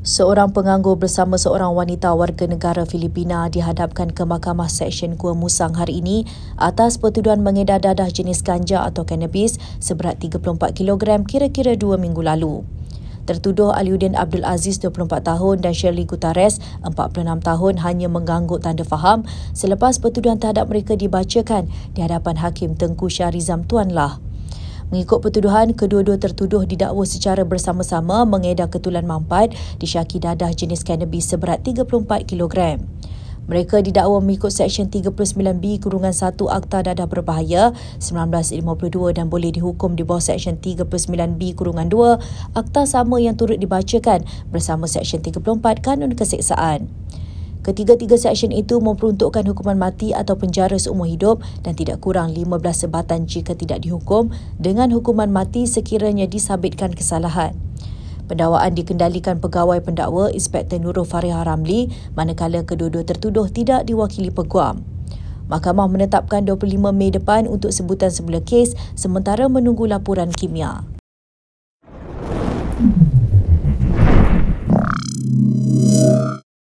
Seorang penganggur bersama seorang wanita warga negara Filipina dihadapkan ke Mahkamah Seksyen Kua Musang hari ini atas pertuduhan mengedar dadah jenis ganja atau cannabis seberat 34 kg kira-kira dua minggu lalu. Tertuduh Aliuddin Abdul Aziz 24 tahun dan Shirley Gutares 46 tahun hanya mengangguk tanda faham selepas pertuduhan terhadap mereka dibacakan di hadapan Hakim Tengku Syarizam Tuanlah. Lah. Mengikut pertuduhan, kedua-dua tertuduh didakwa secara bersama-sama mengedar ketulan mampat di syaki dadah jenis cannabis seberat 34 kg. Mereka didakwa mengikut Seksyen 39B Kurungan 1 Akta Dadah Berbahaya 1952 dan boleh dihukum di bawah Seksyen 39B Kurungan 2 Akta sama yang turut dibacakan bersama Seksyen 34 Kanun Keseksaan. Ketiga-tiga seksyen itu memperuntukkan hukuman mati atau penjara seumur hidup dan tidak kurang 15 sebatan jika tidak dihukum dengan hukuman mati sekiranya disabitkan kesalahan. Pendakwaan dikendalikan pegawai pendakwa Inspektor Nurul Farih Ramli manakala kedua-dua tertuduh tidak diwakili peguam. Mahkamah menetapkan 25 Mei depan untuk sebutan semula kes sementara menunggu laporan kimia.